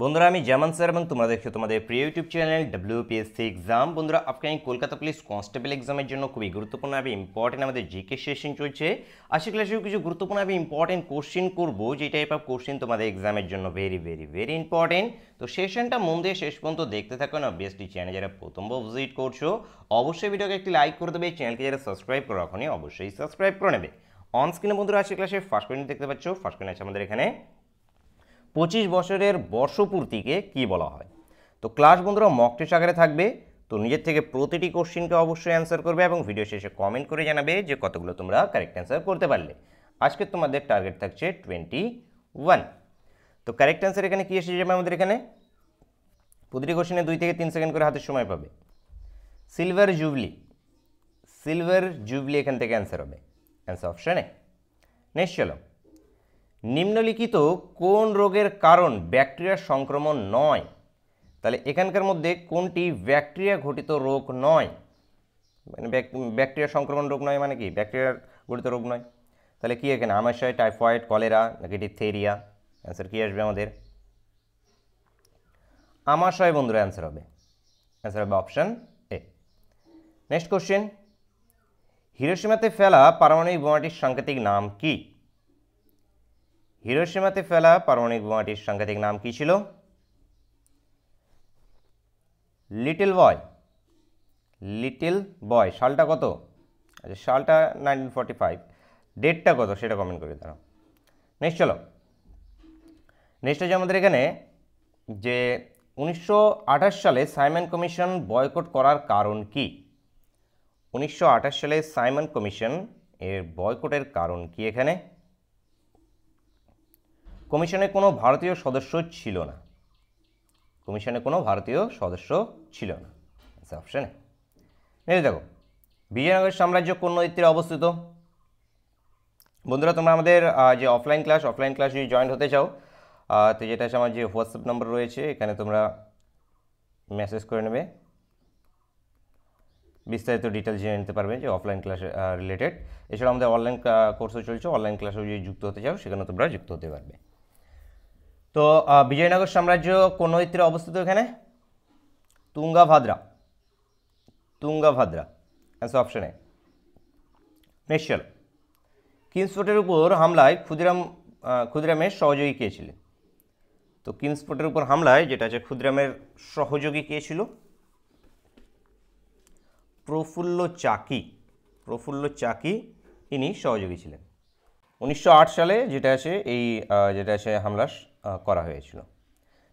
বন্ধুরা আমি জামান স্যার এবং তোমরা দেখছো তোমাদের প্রিয় ইউটিউব চ্যানেল ডাব্লিউপিএসসি এক্সাম বন্ধুরা আপকামিং কলকাতা পুলিশ কনস্টেবল এক্সামের জন্য খুবই গুরুত্বপূর্ণ এবং ইম্পর্টেন্ট আমাদের জিকে সেশন চলছে আশি ক্লাসের কিছু গুরুত্বপূর্ণ এবং ইম্পর্টেন্ট কোশ্চিন করবো যে টাইপ অফ কোশ্চিন তোমাদের এক্সামের জন্য ভেরি ভেরি ভেরি ইম্পর্টেন্ট তো সেশনটা মন দিয়ে শেষ পর্যন্ত দেখতে থাকো না অবভিয়াসলি চ্যানেল যারা প্রথম ভিজিট করছো অবশ্যই ভিডিওকে একটি লাইক করে দেবে চ্যানেলকে যারা সাবস্ক্রাইব করো এখনই অবশ্যই সাবস্ক্রাইব করে নেবে অন স্ক্রিনে বন্ধুরা আশি ক্লাসে ফার্স্ট কোয়েন দেখতে পাচ্ছ ফার্স্ট কোয়েন আছে আমাদের এখানে পঁচিশ বছরের বর্ষপূর্তিকে কি বলা হয় তো ক্লাস বন্ধুরা মক সাগরে আকারে থাকবে তো নিজের থেকে প্রতিটি কোশ্চিনকে অবশ্যই অ্যান্সার করবে এবং ভিডিও শেষে কমেন্ট করে জানাবে যে কতগুলো তোমরা কারেক্ট অ্যান্সার করতে পারলে আজকে তোমাদের টার্গেট থাকছে টোয়েন্টি ওয়ান তো কারেক্ট অ্যান্সার এখানে কী এসে যাবে আমাদের এখানে প্রতিটি কোশ্চিনে দুই থেকে তিন সেকেন্ড করে হাতের সময় পাবে সিলভার জুবলি সিলভার জুবলি এখান থেকে অ্যান্সার হবে অ্যান্সার অপশানে নেক্সট চলো নিম্নলিখিত কোন রোগের কারণ ব্যাকটেরিয়া সংক্রমণ নয় তাহলে এখানকার মধ্যে কোনটি ব্যাকটেরিয়া ঘটিত রোগ নয় মানে ব্যাকটেরিয়া সংক্রমণ রোগ নয় মানে কি ব্যাকটেরিয়া ঘটিত রোগ নয় তাহলে কী এখানে আমাশয় টাইফয়েড কলেরা নাকি ডিপথেরিয়া অ্যান্সার কী আসবে আমাদের আমাশয় বন্ধুরা অ্যান্সার হবে অ্যান্সার হবে অপশান এ নেক্সট কোশ্চেন হিরোসীমাতে ফেলা পারমাণবিক বোমাটির সাংকেতিক নাম কী হিরোসীমাতে ফেলা পারমাণবিক বোমাটির সাংঘাতিক নাম কী ছিল লিটল বয় লিটল বয় সালটা কত আচ্ছা সালটা নাইনটিন ফর্টি ফাইভ ডেটটা কত সেটা কমেন্ট করে দাঁড়াও নেক্সট চলো নেক্সট হচ্ছে আমাদের এখানে যে উনিশশো সালে সাইমন কমিশন বয়কট করার কারণ কি উনিশশো সালে সাইমন কমিশন এর বয়কটের কারণ কি এখানে কমিশনে কোনো ভারতীয় সদস্য ছিল না কমিশনে কোনো ভারতীয় সদস্য ছিল না অপশানে নেক্সট দেখো বিজয়নগর সাম্রাজ্য কোন নদীর অবস্থিত বন্ধুরা তোমরা আমাদের যে অফলাইন ক্লাস অফলাইন ক্লাস যদি জয়েন হতে চাও তো যেটা আছে আমার যে হোয়াটসঅ্যাপ নাম্বার রয়েছে এখানে তোমরা মেসেজ করে নেবে বিস্তারিত ডিটেলস জেনে নিতে পারবে যে অফলাইন ক্লাস রিলেটেড এছাড়া আমাদের অনলাইন কোর্সও চলছে অনলাইন ক্লাসেও যদি যুক্ত হতে চাও সেখানে তোমরা যুক্ত হতে পারবে তো বিজয়নগর সাম্রাজ্য কোন নদীর অবস্থিত এখানে তুঙ্গাভাদ্রা তুঙ্গাভাদ্রা অ্যান্সার অপশানে নেক্সট চলো কিংসফোর্টের উপর হামলায় ক্ষুদিরাম ক্ষুদিরামের সহযোগী কে ছিলেন তো কিংসফোর্টের উপর হামলায় যেটা আছে ক্ষুদিরামের সহযোগী কে ছিল প্রফুল্ল চাকি প্রফুল্ল চাকি ইনি সহযোগী ছিলেন উনিশশো সালে যেটা আছে এই যেটা আছে হামলা করা হয়েছিল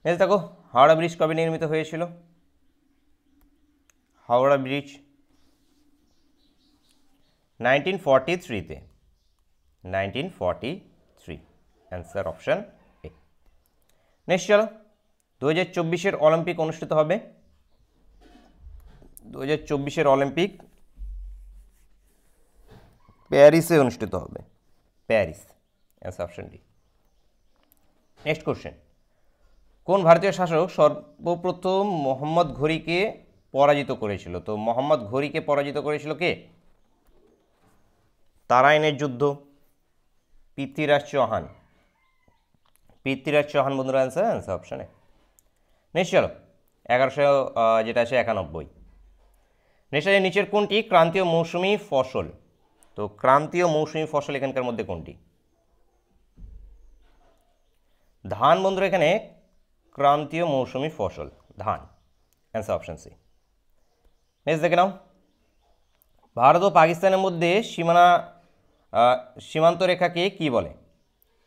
নেতে দেখো হাওড়া ব্রিজ কবে নির্মিত হয়েছিল হাওড়া ব্রিজ নাইনটিন ফর্টি থ্রিতে nineteen forty three answer option A next চলো দু হাজার চব্বিশের অলিম্পিক অনুষ্ঠিত হবে দু হাজার চব্বিশের অলিম্পিক প্যারিসে অনুষ্ঠিত হবে Paris answer option D next question কোন ভারতীয় শাসক সর্বপ্রথম মোহাম্মদ ঘড়িকে পরাজিত করেছিল তো মোহাম্মদ ঘড়িকে পরাজিত করেছিল কে তারাইনের যুদ্ধ পৃথ্বীরাজ চৌহান পৃথ্বীরাজ চৌহান বন্ধুরা অ্যান্সার অ্যান্সার অপশানে নেক্সট চলো এগারোশো যেটা আছে একানব্বই নেক্সট আছে নিচের কোনটি ক্রান্তীয় মৌসুমি ফসল তো ক্রান্তীয় মৌসুমি ফসল এখানকার মধ্যে কোনটি ধান বন্ধুরা এখানে ক্রান্তীয় মৌসুমি ফসল ধান অ্যান্সার অপশান সি নেক্সট দেখে নাও ভারত ও পাকিস্তানের মধ্যে সীমানা সীমান্ত রেখাকে কি বলে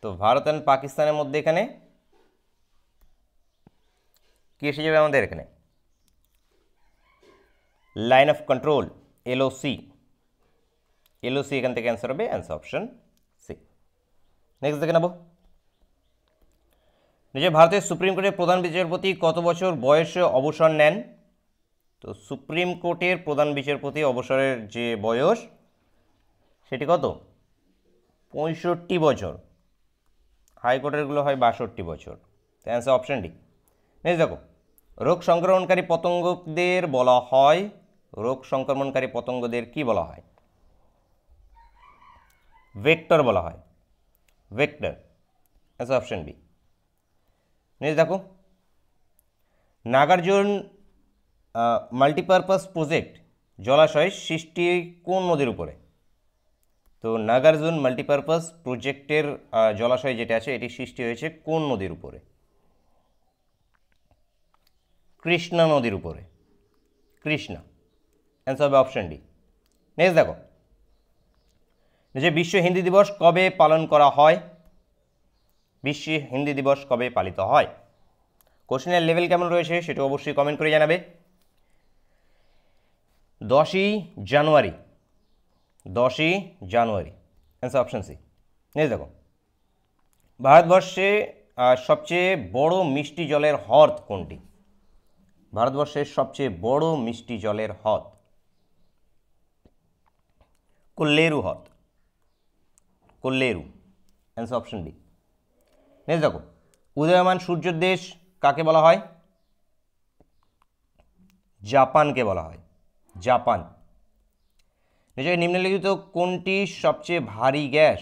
তো ভারত অ্যান্ড পাকিস্তানের মধ্যে এখানে কি এসে যাবে আমাদের এখানে line of control LOC LOC এখান থেকে অ্যান্সার হবে অ্যান্সার অপশন সি নেক্সট দেখে নেবো যে ভারতের সুপ্রিম কোর্টের প্রধান বিচারপতি কত বছর বয়সে অবসর নেন তো সুপ্রিম কোর্টের প্রধান বিচারপতি অবসরের যে বয়স সেটি কত পঁয়ষট্টি বছর হাইকোর্টেরগুলো হয় বাষট্টি বছর অ্যান্সার অপশান ডি নেক্সট দেখো রোগ সংক্রমণকারী পতঙ্গদের বলা হয় রোগ সংক্রমণকারী পতঙ্গদের কি বলা হয় ভেক্টর বলা হয় vector answer option B next দেখো নাগার্জুন মাল্টিপারপাস প্রজেক্ট জলাশয় সৃষ্টি কোন নদীর উপরে তো নাগার্জুন মাল্টিপারপাস প্রজেক্টের জলাশয় যেটা আছে এটি সৃষ্টি হয়েছে কোন নদীর উপরে কৃষ্ণা নদীর উপরে কৃষ্ণা অ্যান্সার হবে অপশান ডি নেক্সট দেখো যে বিশ্ব হিন্দি দিবস কবে পালন করা হয় বিশ্ব হিন্দি দিবস কবে পালিত হয় কোশ্চেনের লেভেল কেমন রয়েছে সেটা অবশ্যই কমেন্ট করে জানাবে দশই জানুয়ারি দশই জানুয়ারি অ্যান্সার অপশান সি নেক্সট দেখো ভারতবর্ষে সবচেয়ে বড় মিষ্টি জলের হ্রদ কোনটি ভারতবর্ষের সবচেয়ে বড় মিষ্টি জলের হ্রদ কোল্লেরু হ্রদ Kolleru answer option D next দেখো উদয়মান সূর্যের দেশ কাকে বলা হয় জাপানকে বলা হয় জাপান নিশ্চয় নিম্নলিখিত কোনটি সবচেয়ে ভারী গ্যাস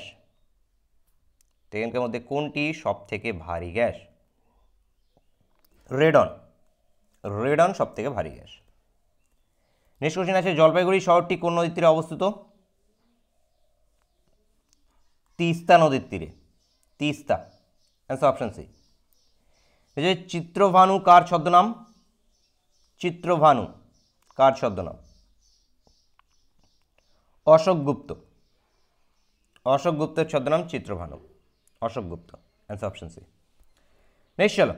এখানকার মধ্যে কোনটি সব থেকে ভারী গ্যাস রেডন রেডন থেকে ভারী গ্যাস নেক্সট কোশ্চেন আছে জলপাইগুড়ি শহরটি কোন নদীর তীরে অবস্থিত তিস্তা নদীর তীরে তিস্তা অ্যান্সার অপশান সি এই চিত্রভানু কার ছদ্মনাম চিত্রভানু কার ছদ্মনাম অশোক গুপ্ত অশোক গুপ্তের ছদ্মনাম Chitrabhanu Ashok Gupta answer option C next চলো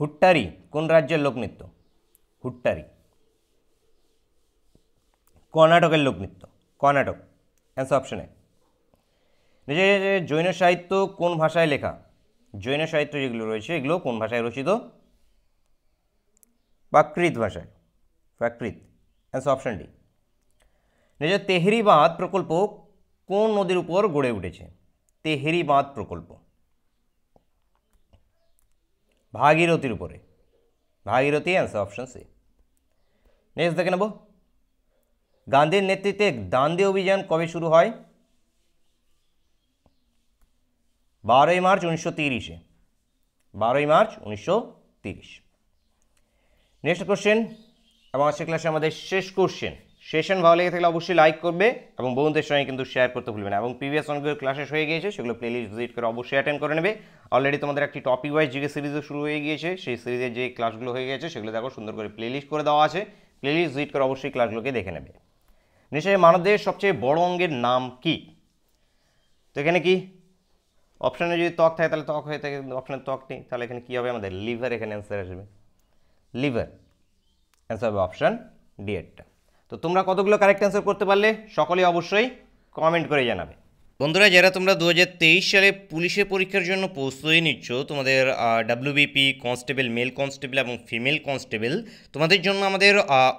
হুট্টারি কোন রাজ্যের লোকনৃত্য হুট্টারি কর্ণাটকের লোকনৃত্য কর্ণাটক অ্যান্সার অপশান এ যে জৈন সাহিত্য কোন ভাষায় লেখা জৈন সাহিত্য যেগুলো রয়েছে এগুলো কোন ভাষায় রচিত প্রাকৃত ভাষায় প্রাকৃত অ্যান্সার অপশান ডি নিজের তেহরি বাঁধ প্রকল্প কোন নদীর উপর গড়ে উঠেছে তেহেরি বাঁধ প্রকল্প ভাগীরথীর উপরে Bhagirathi answer option C next দেখে নেব গান্ধীর নেতৃত্বে দান্দি অভিযান কবে শুরু হয় বারোই মার্চ উনিশশো তিরিশে বারোই মার্চ উনিশশো তিরিশ নেক্সট কোশ্চেন এবং আজকের ক্লাসে আমাদের শেষ কোশ্চেন সেশন ভালো লেগে থাকলে অবশ্যই লাইক করবে এবং বন্ধুদের সঙ্গে কিন্তু শেয়ার করতে ভুলবে না এবং প্রিভিয়াস অনেকগুলো ক্লাসেস হয়ে গিয়েছে সেগুলো প্লেলিস্ট ভিজিট করে অবশ্যই অ্যাটেন্ড করে নেবে অলরেডি তোমাদের একটি টপিক ওয়াইজ জিকে সিরিজও শুরু হয়ে গিয়েছে সেই সিরিজের যে ক্লাসগুলো হয়ে গেছে সেগুলো দেখো সুন্দর করে প্লেলিস্ট করে দেওয়া আছে প্লেলিস্ট ভিজিট করে অবশ্যই ক্লাসগুলোকে দেখে নেবে নিশ্চয়ই মানবদের সবচেয়ে বড় অঙ্গের নাম কি তো এখানে কি অপশানে যদি ত্বক থাকে তাহলে ত্বক হয়ে থাকে অপশানের ত্বক নেই তাহলে এখানে কী হবে আমাদের লিভার এখানে অ্যান্সার আসবে লিভার অ্যান্সার হবে অপশান ডি তো তোমরা কতগুলো কারেক্ট অ্যান্সার করতে পারলে সকলেই অবশ্যই কমেন্ট করে জানাবে বন্ধুরা যারা তোমরা দু সালে পুলিশের পরীক্ষার জন্য প্রস্তুতি নিচ্ছ তোমাদের ডাব্লিউবিপি কনস্টেবল মেল কনস্টেবল এবং ফিমেল কনস্টেবল তোমাদের জন্য আমাদের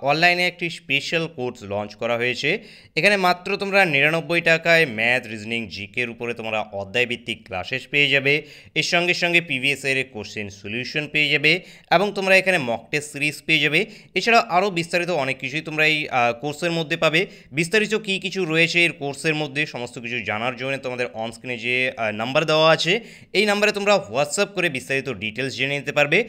অনলাইনে একটি স্পেশাল কোর্স লঞ্চ করা হয়েছে এখানে মাত্র তোমরা নিরানব্বই টাকায় ম্যাথ রিজনিং জিকের উপরে তোমরা অধ্যায়ভিত্তিক ক্লাসেস পেয়ে যাবে এর সঙ্গে সঙ্গে পিভিএসের কোশ্চেন সলিউশন পেয়ে যাবে এবং তোমরা এখানে মক টেস্ট সিরিজ পেয়ে যাবে এছাড়া আরও বিস্তারিত অনেক কিছুই তোমরা এই কোর্সের মধ্যে পাবে বিস্তারিত কী কিছু রয়েছে এর কোর্সের মধ্যে সমস্ত কিছু জানা জানার জন্য তোমাদের অনস্ক্রিনে যে নাম্বার দেওয়া আছে এই নাম্বারে তোমরা হোয়াটসঅ্যাপ করে বিস্তারিত ডিটেলস জেনে নিতে পারবে